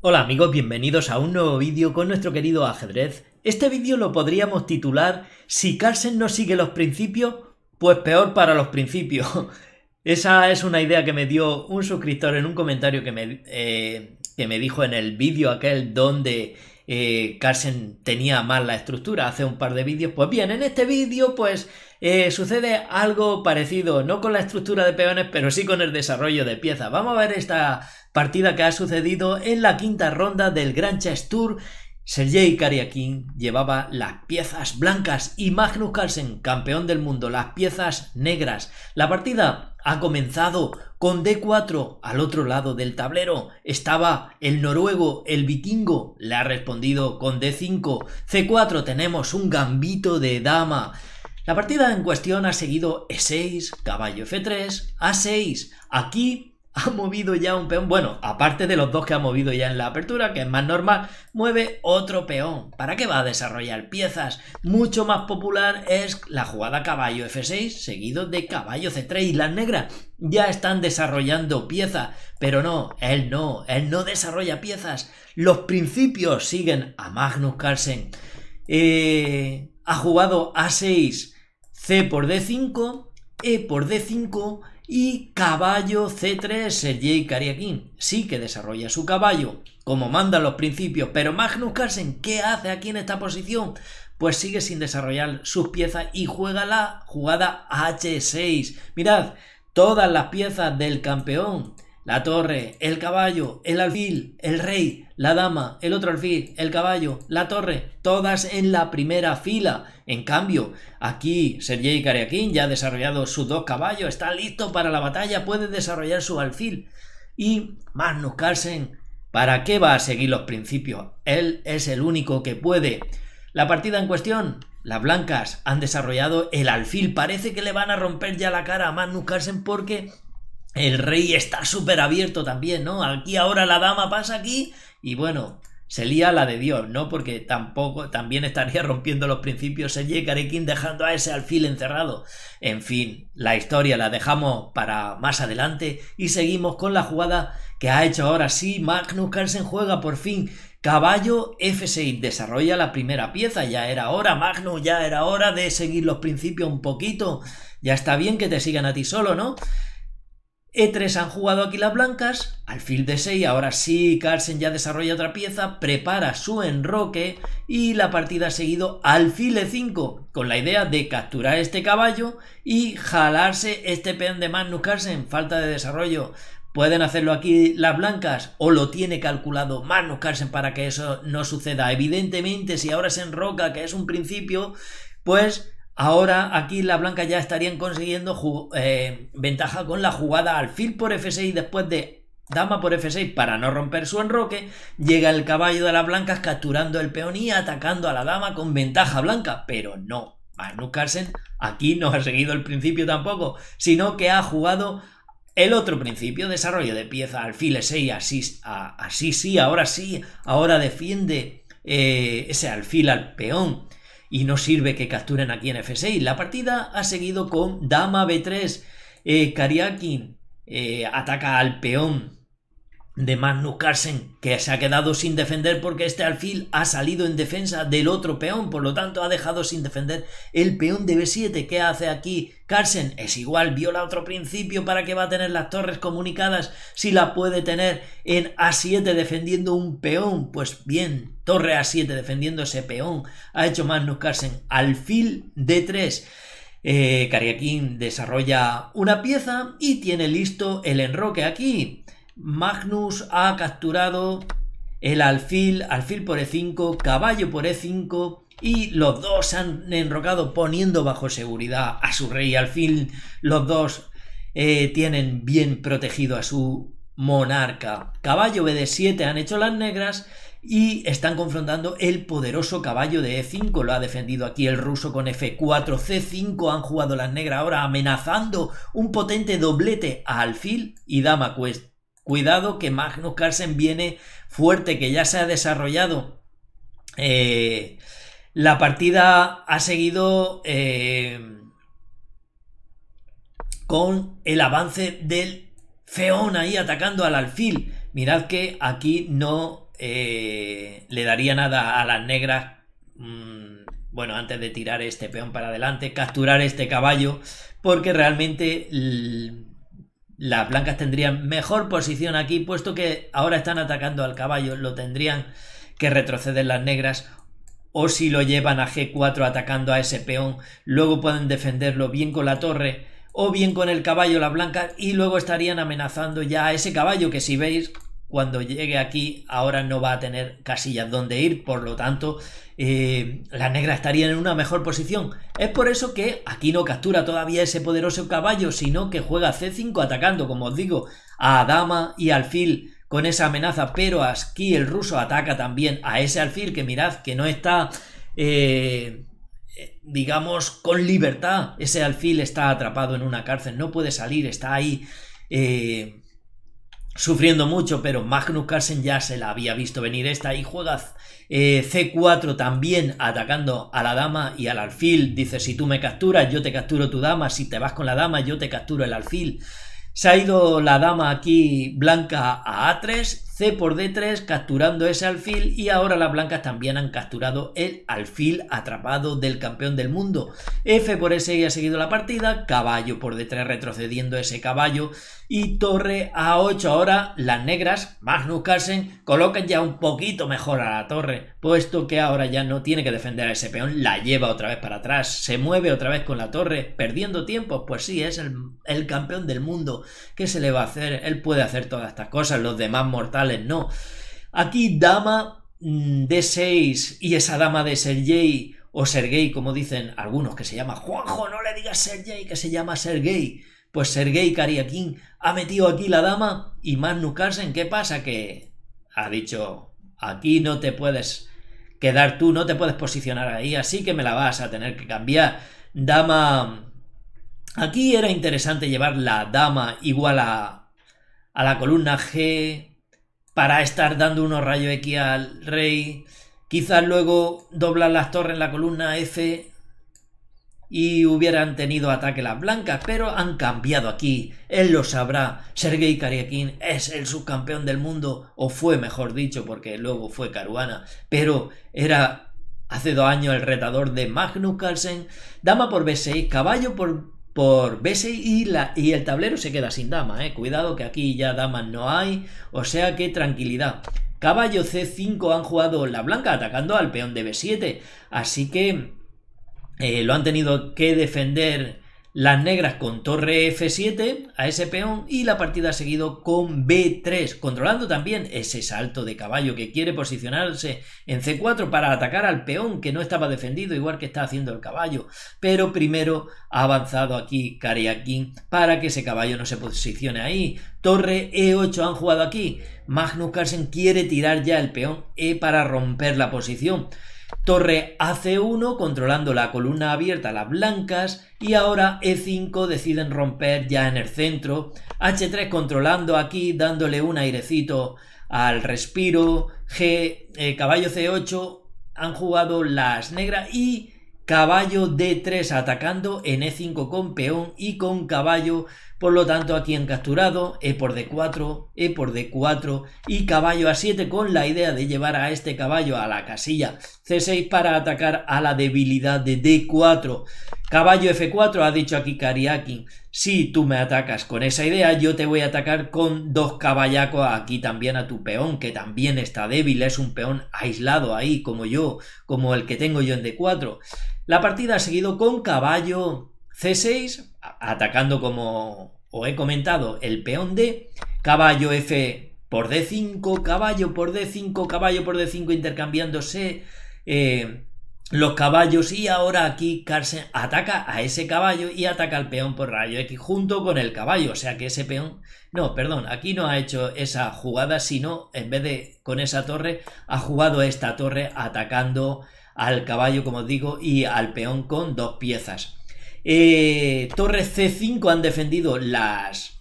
Hola amigos, bienvenidos a un nuevo vídeo con nuestro querido ajedrez. Este vídeo lo podríamos titular Si Carlsen no sigue los principios, pues peor para los principios. Esa es una idea que me dio un suscriptor en un comentario que me, eh, que me dijo en el vídeo aquel donde eh, Carlsen tenía mal la estructura hace un par de vídeos. Pues bien, en este vídeo pues eh, sucede algo parecido, no con la estructura de peones, pero sí con el desarrollo de piezas. Vamos a ver esta partida que ha sucedido en la quinta ronda del Grand Chess Tour. Sergei Kariakin llevaba las piezas blancas y Magnus Carlsen, campeón del mundo, las piezas negras. La partida ha comenzado con D4 al otro lado del tablero. Estaba el noruego, el Vitingo. le ha respondido con D5. C4 tenemos un gambito de dama. La partida en cuestión ha seguido E6, caballo F3, A6. Aquí ha movido ya un peón. Bueno, aparte de los dos que ha movido ya en la apertura, que es más normal, mueve otro peón. ¿Para qué va a desarrollar piezas? Mucho más popular es la jugada caballo F6 seguido de caballo C3 y las negras. Ya están desarrollando piezas, pero no, él no, él no desarrolla piezas. Los principios siguen a Magnus Carlsen. Eh, ha jugado A6, C por D5, E por D5, y caballo C3, Sergei Kariakin sí que desarrolla su caballo, como mandan los principios, pero Magnus Carlsen, ¿qué hace aquí en esta posición? Pues sigue sin desarrollar sus piezas y juega la jugada H6. Mirad, todas las piezas del campeón la torre, el caballo, el alfil, el rey, la dama, el otro alfil, el caballo, la torre, todas en la primera fila. En cambio, aquí Sergei Kariakin ya ha desarrollado sus dos caballos, está listo para la batalla, puede desarrollar su alfil. Y Magnus Carlsen, ¿para qué va a seguir los principios? Él es el único que puede. La partida en cuestión, las blancas han desarrollado el alfil. Parece que le van a romper ya la cara a Magnus Carlsen porque el rey está súper abierto también, ¿no? Aquí ahora la dama pasa aquí y bueno, se lía la de Dios, ¿no? Porque tampoco, también estaría rompiendo los principios el Karekin dejando a ese alfil encerrado. En fin, la historia la dejamos para más adelante y seguimos con la jugada que ha hecho ahora sí. Magnus Carlsen juega por fin Caballo F6 desarrolla la primera pieza, ya era hora, Magnus, ya era hora de seguir los principios un poquito. Ya está bien que te sigan a ti solo, ¿no? E3 han jugado aquí las blancas, alfil de 6 ahora sí, Carlsen ya desarrolla otra pieza, prepara su enroque y la partida ha seguido alfil E5, con la idea de capturar este caballo y jalarse este peón de Magnus Carlsen, falta de desarrollo. Pueden hacerlo aquí las blancas o lo tiene calculado Magnus Carlsen para que eso no suceda. Evidentemente, si ahora se enroca, que es un principio, pues Ahora aquí las blancas ya estarían consiguiendo eh, ventaja con la jugada alfil por F6 después de dama por F6 para no romper su enroque. Llega el caballo de las blancas capturando el peón y atacando a la dama con ventaja blanca, pero no. Magnus Carlsen aquí no ha seguido el principio tampoco, sino que ha jugado el otro principio, desarrollo de pieza, alfil E6, así, así sí, ahora sí, ahora defiende eh, ese alfil al peón y no sirve que capturen aquí en F6. La partida ha seguido con dama B3, eh, Kariakin eh, ataca al peón de Magnus Carlsen, que se ha quedado sin defender porque este alfil ha salido en defensa del otro peón, por lo tanto ha dejado sin defender el peón de B7. ¿Qué hace aquí Carlsen? Es igual, viola otro principio para que va a tener las torres comunicadas si la puede tener en A7 defendiendo un peón. Pues bien, torre A7 defendiendo ese peón. Ha hecho Magnus Carlsen alfil D3. Eh, desarrolla una pieza y tiene listo el enroque aquí. Magnus ha capturado el alfil, alfil por E5, caballo por E5 y los dos han enrocado poniendo bajo seguridad a su rey. Alfil, los dos eh, tienen bien protegido a su monarca. Caballo BD7 han hecho las negras y están confrontando el poderoso caballo de E5. Lo ha defendido aquí el ruso con F4, C5 han jugado las negras ahora amenazando un potente doblete a alfil y dama cuesta Cuidado que Magnus Carlsen viene fuerte, que ya se ha desarrollado. Eh, la partida ha seguido eh, con el avance del Feón ahí atacando al alfil. Mirad que aquí no eh, le daría nada a las negras. Mm, bueno, antes de tirar este peón para adelante, capturar este caballo, porque realmente las blancas tendrían mejor posición aquí, puesto que ahora están atacando al caballo, lo tendrían que retroceder las negras, o si lo llevan a G4 atacando a ese peón, luego pueden defenderlo bien con la torre o bien con el caballo La Blanca. y luego estarían amenazando ya a ese caballo que si veis cuando llegue aquí ahora no va a tener casillas donde ir, por lo tanto eh, las negras estarían en una mejor posición. Es por eso que aquí no captura todavía ese poderoso caballo, sino que juega C5 atacando, como os digo, a dama y alfil con esa amenaza, pero aquí el ruso ataca también a ese alfil que mirad que no está... Eh, eh, digamos con libertad ese alfil está atrapado en una cárcel no puede salir está ahí sufriendo mucho, pero Magnus Carlsen ya se la había visto venir esta y juega eh, C4 también atacando a la dama y al alfil. Dice, si tú me capturas, yo te capturo tu dama, si te vas con la dama, yo te capturo el alfil. Se ha ido la dama aquí blanca a A3, C por D3 capturando ese alfil y ahora las blancas también han capturado el alfil atrapado del campeón del mundo. F por S ha seguido la partida, caballo por D3 retrocediendo ese caballo y torre A8. Ahora las negras, Magnus Carlsen, colocan ya un poquito mejor a la torre, puesto que ahora ya no tiene que defender a ese peón, la lleva otra vez para atrás, se mueve otra vez con la torre, perdiendo tiempo. Pues sí, es el, el campeón del mundo. ¿Qué se le va a hacer? Él puede hacer todas estas cosas, los demás mortales no. Aquí dama mm, D6 y esa dama de Sergei o Sergei, como dicen algunos, que se llama Juanjo, no le digas Sergei, que se llama Sergei. Pues Sergei Cariaquín ha metido aquí la dama y Magnus Carlsen, ¿qué pasa? Que ha dicho, aquí no te puedes quedar tú, no te puedes posicionar ahí, así que me la vas a tener que cambiar. Dama... Aquí era interesante llevar la dama igual a, a la columna G para estar dando unos rayos X al rey. Quizás luego doblan las torres en la columna F y hubieran tenido ataque las blancas, pero han cambiado aquí. Él lo sabrá. Sergei Kariakin es el subcampeón del mundo, o fue mejor dicho, porque luego fue Caruana, pero era hace dos años el retador de Magnus Carlsen. Dama por B6, caballo por por b y, y el tablero se queda sin dama, eh. Cuidado que aquí ya damas no hay, o sea que tranquilidad. Caballo C5 han jugado la blanca atacando al peón de B7, así que eh, lo han tenido que defender las negras con torre F7 a ese peón y la partida ha seguido con B3, controlando también ese salto de caballo que quiere posicionarse en C4 para atacar al peón que no estaba defendido igual que está haciendo el caballo, pero primero ha avanzado aquí Kariakin para que ese caballo no se posicione ahí. Torre E8 han jugado aquí. Magnus Carlsen quiere tirar ya el peón E para romper la posición. Torre AC1 controlando la columna abierta, las blancas, y ahora E5 deciden romper ya en el centro, H3 controlando aquí, dándole un airecito al respiro, G, eh, caballo C8, han jugado las negras y caballo D3 atacando en E5 con peón y con caballo. Por lo tanto, aquí han capturado E por D4, E por D4 y caballo A7 con la idea de llevar a este caballo a la casilla C6 para atacar a la debilidad de D4. Caballo F4 ha dicho aquí Kariakin. Si tú me atacas con esa idea, yo te voy a atacar con dos caballacos aquí también a tu peón, que también está débil, es un peón aislado ahí, como yo, como el que tengo yo en D4. La partida ha seguido con caballo C6, atacando como os he comentado el peón D, caballo F por D5, caballo por D5, caballo por D5, intercambiándose... Eh, los caballos y ahora aquí Carson ataca a ese caballo y ataca al peón por rayo X junto con el caballo, o sea que ese peón, no, perdón, aquí no ha hecho esa jugada, sino en vez de con esa torre, ha jugado esta torre atacando al caballo, como os digo, y al peón con dos piezas. Eh, torre C5 han defendido las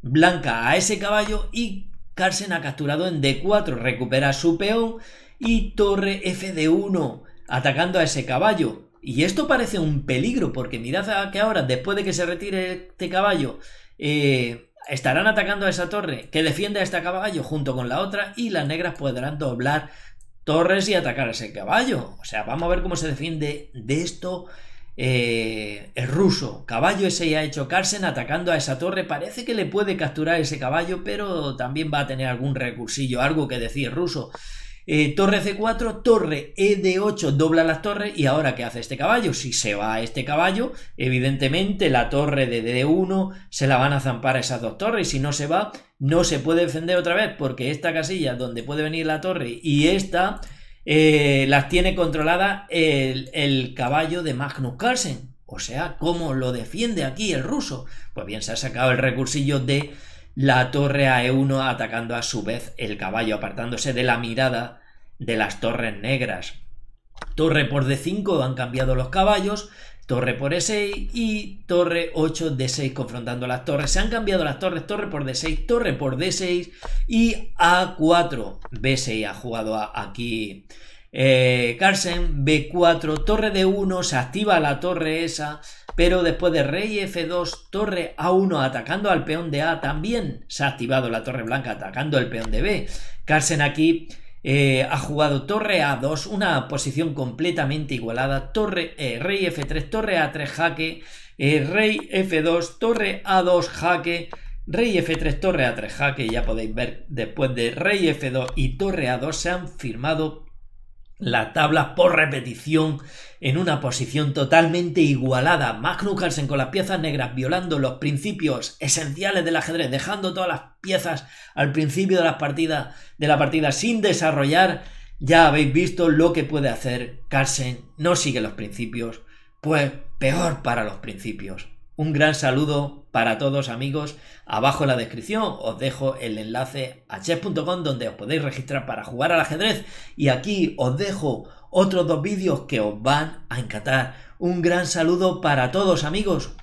blancas a ese caballo y Carson ha capturado en D4, recupera su peón y torre F de 1 atacando a ese caballo. Y esto parece un peligro, porque mirad que ahora, después de que se retire este caballo, eh, estarán atacando a esa torre que defiende a este caballo junto con la otra y las negras podrán doblar torres y atacar a ese caballo. O sea, vamos a ver cómo se defiende de esto eh, el ruso. Caballo ese ha hecho Carsen atacando a esa torre. Parece que le puede capturar ese caballo, pero también va a tener algún recursillo, algo que decir ruso. Eh, torre C4, torre e de 8 dobla las torres y ahora ¿qué hace este caballo? Si se va a este caballo, evidentemente la torre de D1 se la van a zampar esas dos torres y si no se va, no se puede defender otra vez porque esta casilla donde puede venir la torre y esta eh, las tiene controlada el, caballo de Magnus Carlsen. O sea, ¿cómo lo defiende aquí el ruso? Pues bien, se ha sacado el recursillo de la torre a 1 atacando a su vez el caballo, apartándose de la mirada de las torres negras. Torre por D5 han cambiado los caballos, torre por E6 y torre 8 D6 confrontando las torres. Se han cambiado las torres, torre por D6, torre por D6 y A4. B6 ha jugado aquí eh, B4, torre D1, se activa la torre esa, pero después de rey f2, torre a1 atacando al peón de a, también se ha activado la torre blanca atacando el peón de b. Carlsen aquí eh, ha jugado torre a2, una posición completamente igualada, torre, eh, rey f3, torre a3, eh, jaque, rey f2, torre a2, jaque, rey f3, torre a3, jaque, ya podéis ver después de rey f2 y torre a2 se han firmado la tabla por repetición en una posición totalmente igualada. Magnus Carlsen con las piezas negras violando los principios esenciales del ajedrez, dejando todas las piezas al principio de, las partidas, de la partida sin desarrollar. Ya habéis visto lo que puede hacer Carlsen. No sigue los principios, pues peor para los principios. Un gran saludo para todos amigos. Abajo en la descripción os dejo el enlace a chess.com donde os podéis registrar para jugar al ajedrez. Y aquí os dejo otros dos vídeos que os van a encantar. Un gran saludo para todos amigos.